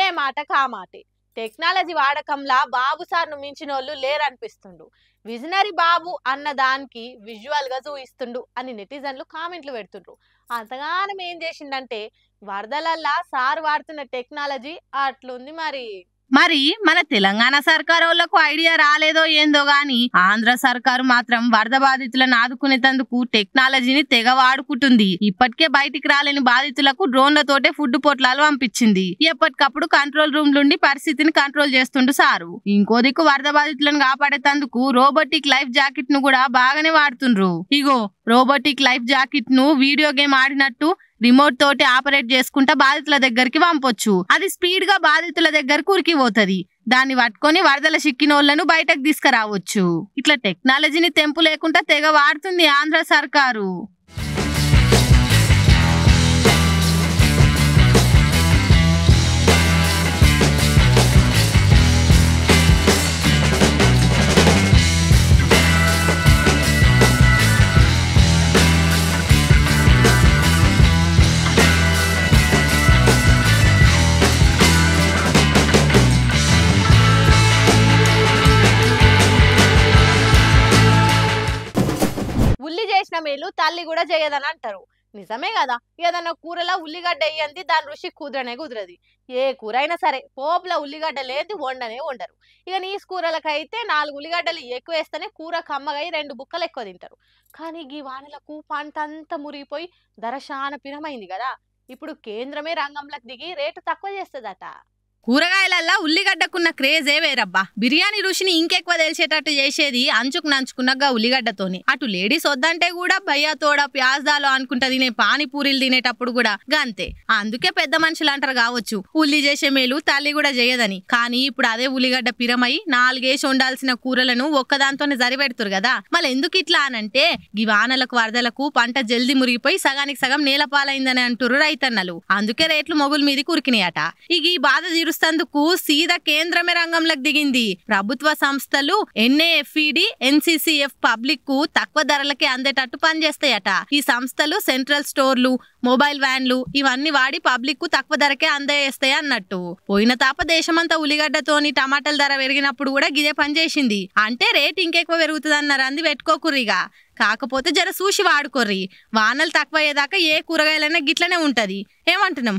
ఏ మాట కామాటే టెక్నాలజీ వాడకంలా బాబు సార్ను మించిన వాళ్ళు లేరనిపిస్తుండు విజనరీ బాబు అన్న దానికి విజువల్ గా చూపిస్తుండు అని నెటిజన్లు కామెంట్లు పెడుతుండ్రు అంతగానం ఏం చేసిండంటే వరదలల్లా సార్ వాడుతున్న టెక్నాలజీ అట్లుంది మరి మరి మన తెలంగాణ సర్కార్ వాళ్లకు ఐడియా రాలేదో ఏందో గాని ఆంధ్ర సర్కారు మాత్రం వరద బాధితులను ఆదుకునేందుకు టెక్నాలజీని తెగ వాడుకుంటుంది ఇప్పటికే బయటికి రాలేని బాధితులకు డ్రోన్లతోటే ఫుడ్ పొట్లాలు పంపించింది ఎప్పటికప్పుడు కంట్రోల్ రూమ్ నుండి పరిస్థితిని కంట్రోల్ చేస్తుండు సారు ఇంకో దిక్కు వరద బాధితులను కాపాడేందుకు రోబోటిక్ లైఫ్ జాకెట్ ను కూడా బాగానే వాడుతుండ్రు ఇగో రోబోటిక్ లైఫ్ జాకెట్ ను వీడియో గేమ్ ఆడినట్టు రిమోట్ తోటి ఆపరేట్ చేసుకుంటా బాధితుల దగ్గరికి పంపొచ్చు అది స్పీడ్ గా బాధితుల కురికి పోతుంది దాన్ని పట్టుకొని వరదల వాళ్ళను బయటకు తీసుకురావచ్చు ఇట్లా టెక్నాలజీని తెంపు లేకుండా తెగ వాడుతుంది ఆంధ్ర సర్కారు చేసిన మేలు తల్లి కూడా చేయదని అంటారు నిజమే కదా ఏదన్నా కూరలా ఉల్లిగడ్డ వేయంది దాని రుచి కుదరనే కుదరది ఏ కూర అయినా సరే పోపుల ఉల్లిగడ్డ లేదు వండనే వండరు ఇక నీ కూరలకైతే నాలుగు ఉల్లిగడ్డలు ఎక్కువ వేస్తేనే కూర కమ్మగై రెండు బుక్కలు ఎక్కువ తింటారు కానీ ఈ వానలకు పంటంతా మురిగిపోయి ధర శాన పినమైంది కదా ఇప్పుడు కేంద్రమే రంగంలోకి దిగి రేటు తక్కువ చేస్తుందట కూరగాయలల్లా ఉల్లిగడ్డకున్న క్రేజే వేరబ్బా బిర్యానీ రుచిని ఇంకెక్కువ తెలిసేటట్టు చేసేది అంచుకు నంచుకున్నగా ఉల్లిగడ్డతోనే అటు లేడీస్ వద్దంటే కూడా భయ్యా తోడ ప్యాజ్దాలో అనుకుంటా తినే పానీపూరీలు తినేటప్పుడు కూడా గంతే అందుకే పెద్ద మనుషులు అంటారు కావచ్చు ఉల్లి చేసే మేలు తల్లి కూడా చేయదని కానీ ఇప్పుడు అదే ఉల్లిగడ్డ పిరమై నాలుగేసి వండాల్సిన కూరలను ఒక్కదాంతోనే జరిపెడుతురు కదా మళ్ళీ ఎందుకు ఇట్లా అనంటే ఈ వానలకు వరదలకు పంట జల్ది మురిగిపోయి సగానికి సగం నేలపాలైందని అంటురు రైతన్నలు అందుకే రేట్లు మొగుల మీద కురికినాయట ఇక ఈ బాధ తీరు మెరుగుపరుస్తందుకు సీదా కేంద్రమే రంగంలోకి దిగింది ప్రభుత్వ సంస్థలు ఎన్ఏఎఫ్ఈడి ఎన్సీసీఎఫ్ పబ్లిక్ కు తక్కువ ధరలకే అందేటట్టు పనిచేస్తాయట ఈ సంస్థలు సెంట్రల్ స్టోర్లు మొబైల్ వ్యాన్లు ఇవన్నీ వాడి పబ్లిక్ కు తక్కువ ధరకే అందజేస్తాయి అన్నట్టు పోయిన తాప దేశమంతా ఉల్లిగడ్డతోని టమాటాల ధర పెరిగినప్పుడు కూడా గిదే పనిచేసింది అంటే రేట్ ఇంకెక్కువ పెరుగుతుంది అన్నారు అంది పెట్టుకోకుర్రిగా కాకపోతే జర చూసి వాడుకోర్రి వానలు తక్కువ అయ్యేదాకా ఏ కూరగాయలైనా గిట్లనే ఉంటది ఏమంటున్నాం